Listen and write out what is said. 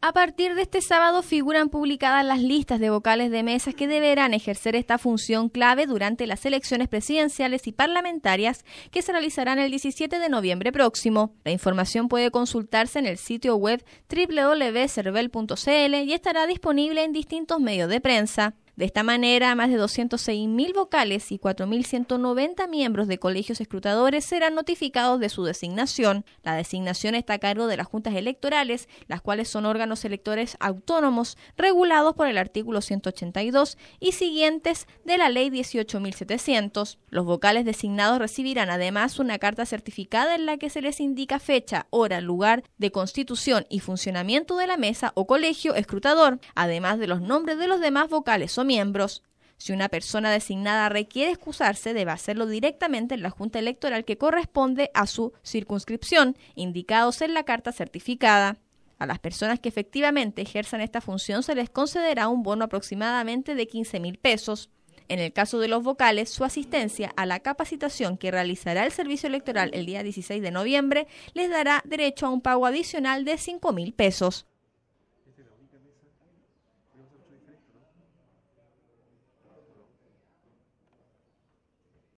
A partir de este sábado figuran publicadas las listas de vocales de mesas que deberán ejercer esta función clave durante las elecciones presidenciales y parlamentarias que se realizarán el 17 de noviembre próximo. La información puede consultarse en el sitio web www.cervel.cl y estará disponible en distintos medios de prensa. De esta manera, más de 206.000 vocales y 4.190 miembros de colegios escrutadores serán notificados de su designación. La designación está a cargo de las juntas electorales, las cuales son órganos electores autónomos regulados por el artículo 182 y siguientes de la ley 18.700. Los vocales designados recibirán además una carta certificada en la que se les indica fecha, hora, lugar de constitución y funcionamiento de la mesa o colegio escrutador, además de los nombres de los demás vocales miembros. Si una persona designada requiere excusarse, debe hacerlo directamente en la Junta Electoral que corresponde a su circunscripción, indicados en la carta certificada. A las personas que efectivamente ejerzan esta función se les concederá un bono aproximadamente de 15 mil pesos. En el caso de los vocales, su asistencia a la capacitación que realizará el servicio electoral el día 16 de noviembre les dará derecho a un pago adicional de 5 mil pesos.